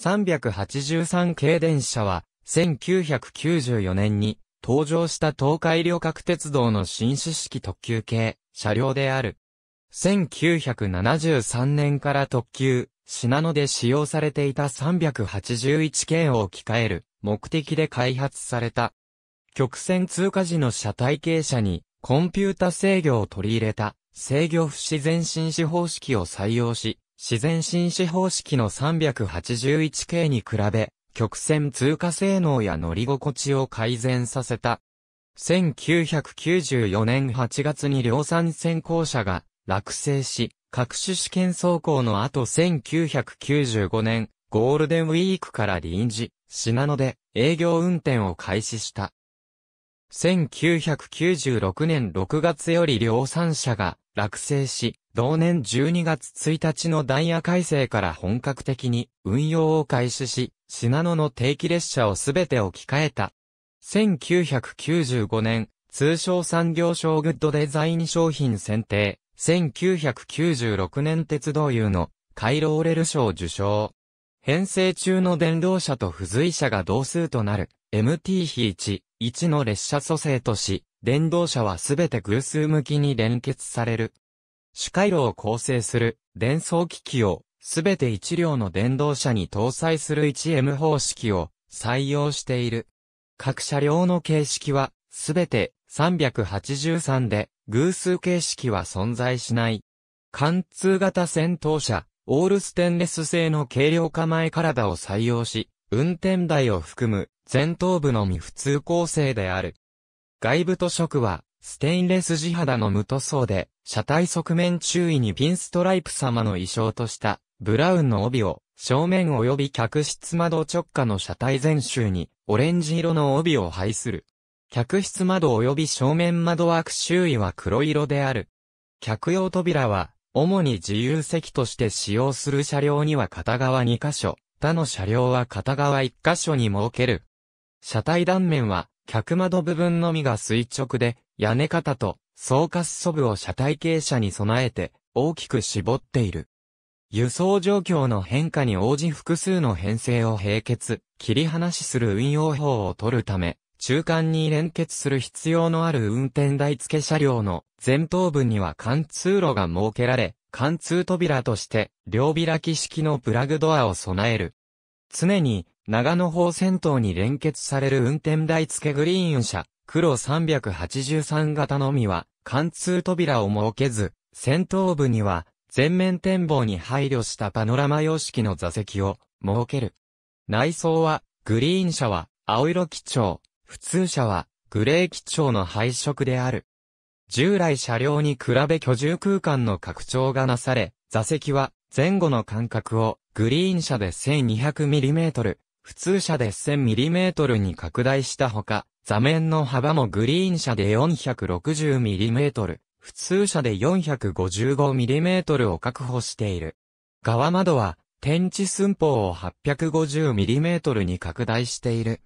383系電車は、1994年に登場した東海旅客鉄道の新種式特急系車両である。1973年から特急、品野で使用されていた381系を置き換える目的で開発された。曲線通過時の車体傾斜にコンピュータ制御を取り入れた制御不自然紳士方式を採用し、自然進士方式の 381K 系に比べ、曲線通過性能や乗り心地を改善させた。1994年8月に量産先行車が落成し、各種試験走行の後1995年、ゴールデンウィークから臨時、品野で営業運転を開始した。1996年6月より量産車が落成し、同年12月1日のダイヤ改正から本格的に運用を開始し、信濃の定期列車をすべて置き換えた。1995年、通商産業省グッドデザイン商品選定、1996年鉄道優のカイローレル賞受賞。編成中の電動車と付随車が同数となる MT-1 比、1の列車組成とし、電動車はすべて偶数向きに連結される。主回路を構成する伝送機器をすべて1両の電動車に搭載する 1M 方式を採用している。各車両の形式はすべて383で偶数形式は存在しない。貫通型戦闘車、オールステンレス製の軽量化前体を採用し、運転台を含む前頭部のみ普通構成である。外部と色はステインレス地肌の無塗装で、車体側面注意にピンストライプ様の衣装としたブラウンの帯を正面及び客室窓直下の車体全周にオレンジ色の帯を配する。客室窓及び正面窓枠周囲は黒色である。客用扉は主に自由席として使用する車両には片側2箇所、他の車両は片側1箇所に設ける。車体断面は、客窓部分のみが垂直で、屋根型と総括素部を車体傾斜に備えて大きく絞っている。輸送状況の変化に応じ複数の編成を並結、切り離しする運用法を取るため、中間に連結する必要のある運転台付車両の前頭部には貫通路が設けられ、貫通扉として両開き式のプラグドアを備える。常に長野方先頭に連結される運転台付グリーン車、黒383型のみは、貫通扉を設けず、先頭部には、全面展望に配慮したパノラマ様式の座席を設ける。内装は、グリーン車は青色基調、普通車はグレー基調の配色である。従来車両に比べ居住空間の拡張がなされ、座席は前後の間隔をグリーン車で 1200mm、普通車で 1000mm に拡大したほか、座面の幅もグリーン車で 460mm、普通車で 455mm を確保している。側窓は、天地寸法を 850mm に拡大している。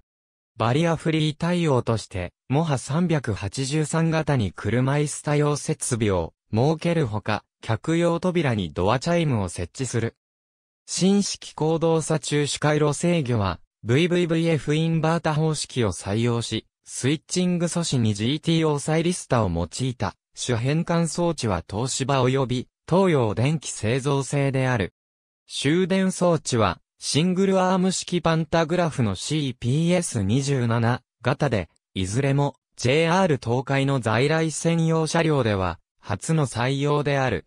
バリアフリー対応として、モハ383型に車椅子対応設備を設けるほか、客用扉にドアチャイムを設置する。新式行動作中視回路制御は、VVVF インバータ方式を採用し、スイッチング素子に GTO サイリスタを用いた、主変換装置は東芝及び、東洋電気製造製である。終電装置は、シングルアーム式パンタグラフの CPS27 型で、いずれも JR 東海の在来専用車両では、初の採用である。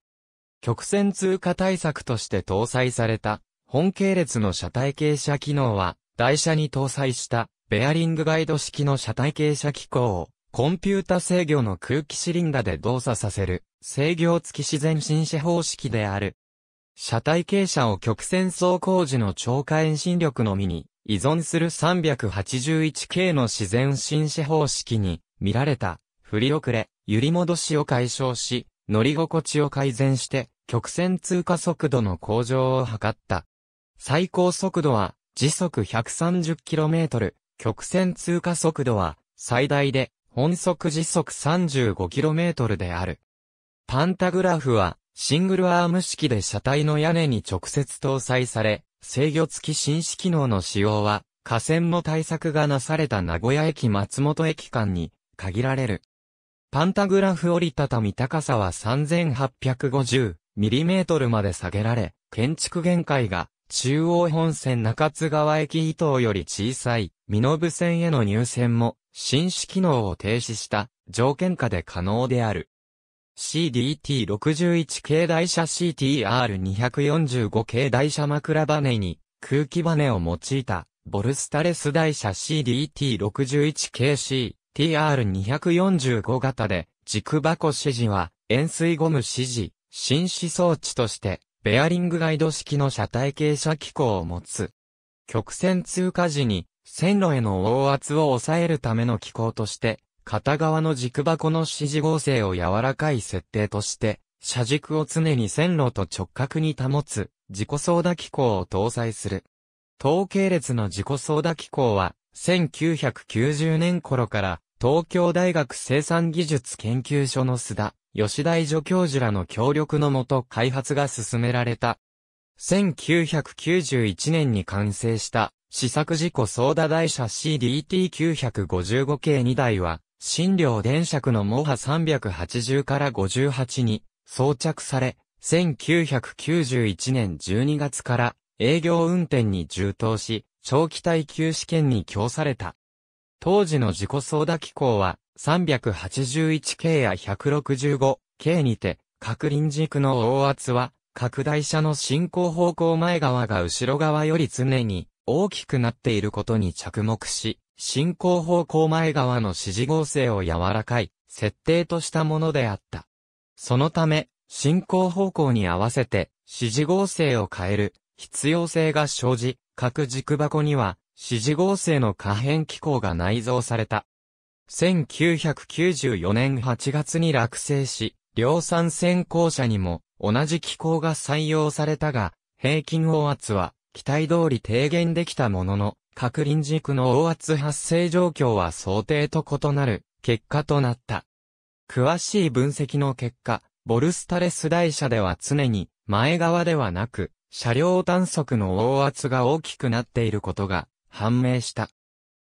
曲線通過対策として搭載された、本系列の車体傾斜機能は、台車に搭載したベアリングガイド式の車体傾斜機構をコンピュータ制御の空気シリンダで動作させる制御付き自然進車方式である。車体傾斜を曲線走行時の超過遠心力のみに依存する 381K の自然進車方式に見られた振り遅れ、揺り戻しを解消し、乗り心地を改善して曲線通過速度の向上を図った。最高速度は時速 130km、曲線通過速度は最大で本速時速 35km である。パンタグラフはシングルアーム式で車体の屋根に直接搭載され、制御付き新式機能の使用は、河川の対策がなされた名古屋駅松本駅間に限られる。パンタグラフ折りたたみ高さは 3850mm まで下げられ、建築限界が中央本線中津川駅伊東より小さい、身延線への入線も、新式機能を停止した条件下で可能である。CDT61 系台車 CTR245 系台車枕バネに空気バネを用いたボルスタレス台車 CDT61 系 CTR245 型で軸箱指示は円錐ゴム指示、新試装置としてベアリングガイド式の車体傾斜機構を持つ。曲線通過時に線路への大圧を抑えるための機構として、片側の軸箱の指示合成を柔らかい設定として、車軸を常に線路と直角に保つ、自己操舵機構を搭載する。統計列の自己操舵機構は、1990年頃から東京大学生産技術研究所の須田、吉田助教授らの協力のもと開発が進められた。1991年に完成した試作事故ソーダ台車 CDT955 系2台は、新量電尺のモハ380から58に装着され、1991年12月から営業運転に充当し、長期耐久試験に供された。当時の自己操舵機構は、381系や165系にて、各輪軸の大圧は、拡大車の進行方向前側が後ろ側より常に大きくなっていることに着目し、進行方向前側の指示合成を柔らかい設定としたものであった。そのため、進行方向に合わせて指示合成を変える必要性が生じ、各軸箱には指示合成の可変機構が内蔵された。1994年8月に落成し、量産先行車にも同じ機構が採用されたが、平均応圧は期待通り低減できたものの、各輪軸の応圧発生状況は想定と異なる結果となった。詳しい分析の結果、ボルスタレス台車では常に前側ではなく、車両単速の応圧が大きくなっていることが判明した。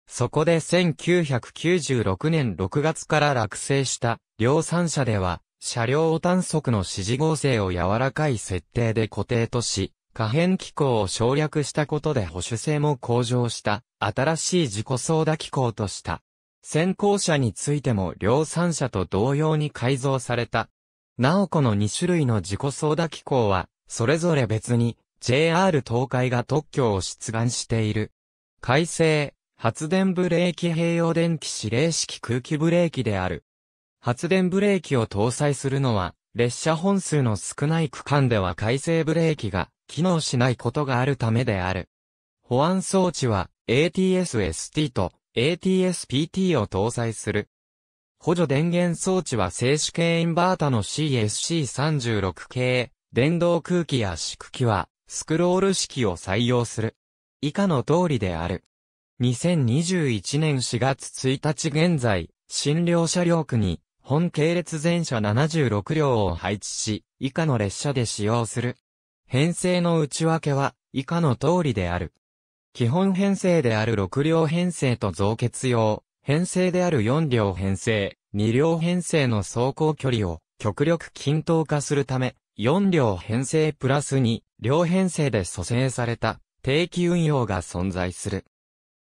そこで1996年6月から落成した量産車では、車両探速の指示合成を柔らかい設定で固定とし、可変機構を省略したことで保守性も向上した、新しい自己操舵機構とした。先行車についても量産車と同様に改造された。なおこの2種類の自己操舵機構は、それぞれ別に、JR 東海が特許を出願している。改正、発電ブレーキ併用電気指令式空気ブレーキである。発電ブレーキを搭載するのは、列車本数の少ない区間では改正ブレーキが機能しないことがあるためである。保安装置は ATS-ST と ATS-PT を搭載する。補助電源装置は静止系インバータの CSC36 系、電動空気や縮気はスクロール式を採用する。以下の通りである。2021年4月1日現在、新両車両区に、本系列全車76両を配置し、以下の列車で使用する。編成の内訳は、以下の通りである。基本編成である6両編成と増結用、編成である4両編成、2両編成の走行距離を極力均等化するため、4両編成プラス2両編成で組成された定期運用が存在する。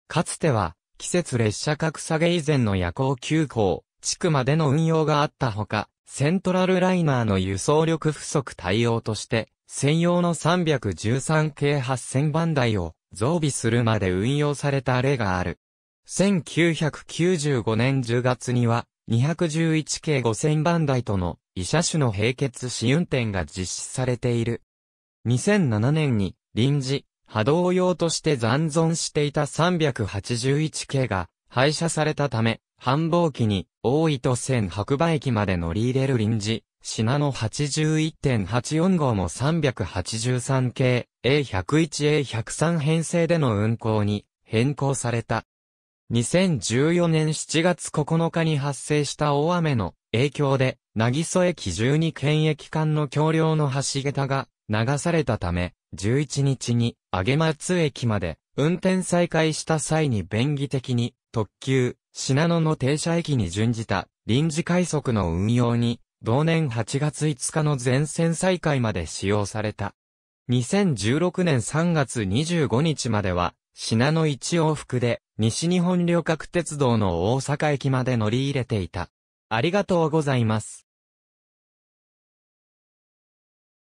かつては、季節列車格下げ以前の夜行急行、地区までの運用があったほか、セントラルライナーの輸送力不足対応として、専用の313系8000番台を増備するまで運用された例がある。1995年10月には、211系5000番台との医者種の並結試運転が実施されている。2007年に臨時波動用として残存していた381系が廃車されたため、繁忙期に大糸線白馬駅まで乗り入れる臨時、品の81.84号も383系 A101A103 編成での運行に変更された。2014年7月9日に発生した大雨の影響で、なぎそ駅12県駅間の橋梁の橋桁が流されたため、11日に、上松駅まで、運転再開した際に便宜的に、特急、信濃の停車駅に準じた、臨時快速の運用に、同年8月5日の全線再開まで使用された。2016年3月25日までは、信濃一往復で、西日本旅客鉄道の大阪駅まで乗り入れていた。ありがとうございます。